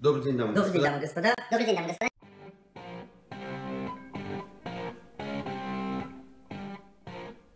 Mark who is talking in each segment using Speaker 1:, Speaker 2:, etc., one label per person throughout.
Speaker 1: Добрый день, дамы и господа. Добрый день, дамы и господа.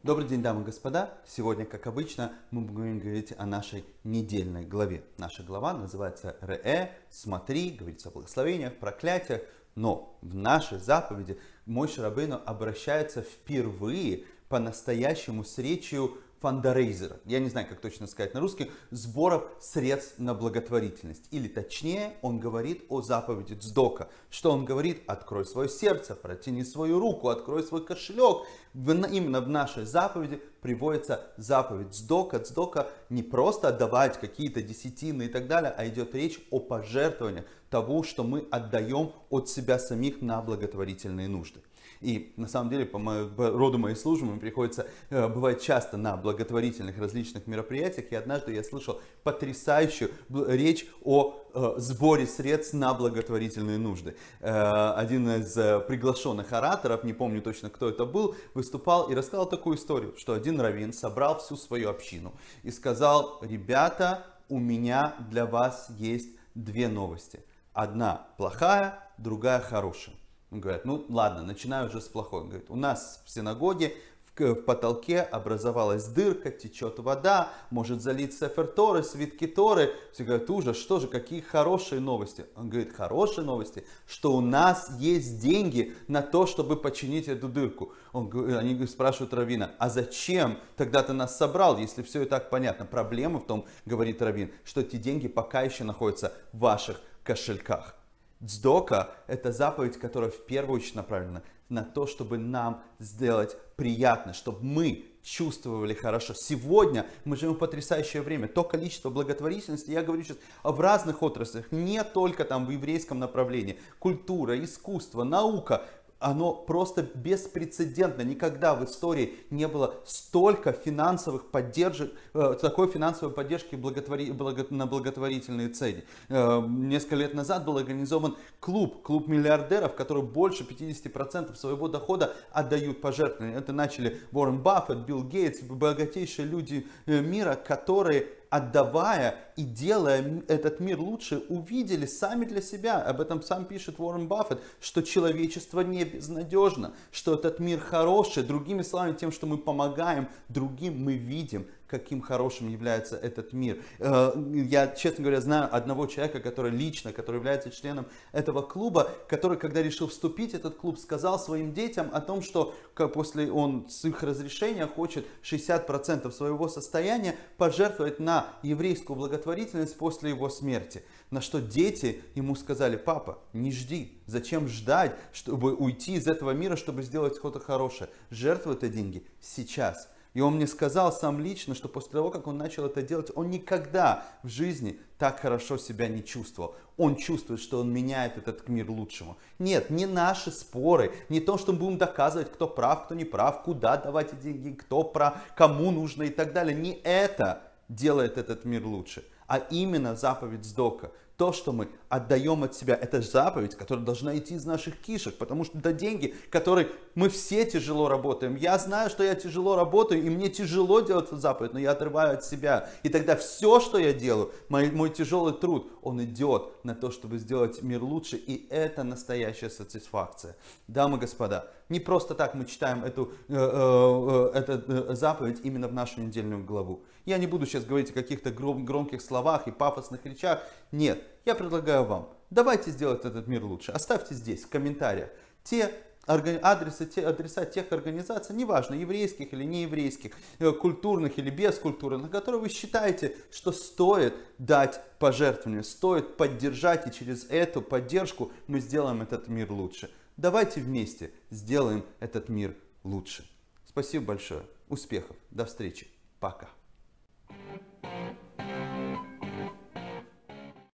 Speaker 1: Добрый день, дамы и господа. Добрый день, дамы и господа! Сегодня, как обычно, мы будем говорить о нашей недельной главе. Наша глава называется «Ре», «Смотри», говорится о благословениях, проклятиях, но в нашей заповеди Мой Шарабейну обращается впервые по-настоящему с речью фандорейзера, я не знаю, как точно сказать на русский, сборов средств на благотворительность. Или точнее, он говорит о заповеди Цдока. Что он говорит? Открой свое сердце, протяни свою руку, открой свой кошелек. Именно в нашей заповеди приводится заповедь Цдока. Цдока не просто отдавать какие-то десятины и так далее, а идет речь о пожертвовании того, что мы отдаем от себя самих на благотворительные нужды. И на самом деле, по, моему, по роду моей службы, мне приходится э, бывать часто на благотворительных различных мероприятиях. И однажды я слышал потрясающую речь о э, сборе средств на благотворительные нужды. Э, один из э, приглашенных ораторов, не помню точно, кто это был, выступал и рассказал такую историю, что один раввин собрал всю свою общину и сказал, ребята, у меня для вас есть две новости. Одна плохая, другая хорошая. Он говорит: ну ладно, начинаю уже с плохой. Он говорит, у нас в синагоге в потолке образовалась дырка, течет вода, может залить сафер Торы, свитки Торы. Все говорят, ужас, что же, какие хорошие новости. Он говорит, хорошие новости, что у нас есть деньги на то, чтобы починить эту дырку. Он, э, они спрашивают Равина, а зачем тогда ты нас собрал, если все и так понятно? Проблема в том, говорит Равин, что эти деньги пока еще находятся в ваших кошельках. Дздока – это заповедь, которая в первую очередь направлена на то, чтобы нам сделать приятно, чтобы мы чувствовали хорошо. Сегодня мы живем в потрясающее время. То количество благотворительности, я говорю сейчас в разных отраслях, не только там в еврейском направлении. Культура, искусство, наука оно просто беспрецедентно. Никогда в истории не было столько финансовых поддержек, э, такой финансовой поддержки благотвори, благо, на благотворительные цели. Э, несколько лет назад был организован клуб, клуб миллиардеров, которые больше 50% своего дохода отдают пожертвованиям. Это начали Уоррен Баффет, Билл Гейтс, богатейшие люди э, мира, которые отдавая и делая этот мир лучше, увидели сами для себя, об этом сам пишет Уоррен Баффет, что человечество не безнадежно, что этот мир хороший. Другими словами, тем, что мы помогаем другим, мы видим каким хорошим является этот мир. Э, я, честно говоря, знаю одного человека, который лично, который является членом этого клуба, который, когда решил вступить в этот клуб, сказал своим детям о том, что после он с их разрешения хочет 60% своего состояния пожертвовать на еврейскую благотворительность после его смерти. На что дети ему сказали, папа, не жди, зачем ждать, чтобы уйти из этого мира, чтобы сделать что-то хорошее. Жертвуй это деньги сейчас. И он мне сказал сам лично, что после того, как он начал это делать, он никогда в жизни так хорошо себя не чувствовал. Он чувствует, что он меняет этот мир лучшему. Нет, не наши споры, не то, что мы будем доказывать, кто прав, кто не прав, куда давать деньги, кто про, кому нужно и так далее. Не это делает этот мир лучше, а именно заповедь Сдока то, что мы отдаем от себя, это заповедь, которая должна идти из наших кишек, потому что это деньги, которые мы все тяжело работаем. Я знаю, что я тяжело работаю, и мне тяжело делать эту заповедь, но я отрываю от себя. И тогда все, что я делаю, мой, мой тяжелый труд, он идет на то, чтобы сделать мир лучше, и это настоящая сатисфакция. Дамы и господа, не просто так мы читаем эту, э, э, э эту э, заповедь именно в нашу недельную главу. Я не буду сейчас говорить о каких-то громких словах и пафосных речах. Нет, я предлагаю вам, давайте сделать этот мир лучше. Оставьте здесь в комментариях те адреса, те, адреса тех организаций, неважно, еврейских или нееврейских, э, культурных или бескультурных, на которые вы считаете, что стоит дать пожертвование, стоит поддержать, и через эту поддержку мы сделаем этот мир лучше. Давайте вместе сделаем этот мир лучше. Спасибо большое, успехов, до встречи, пока.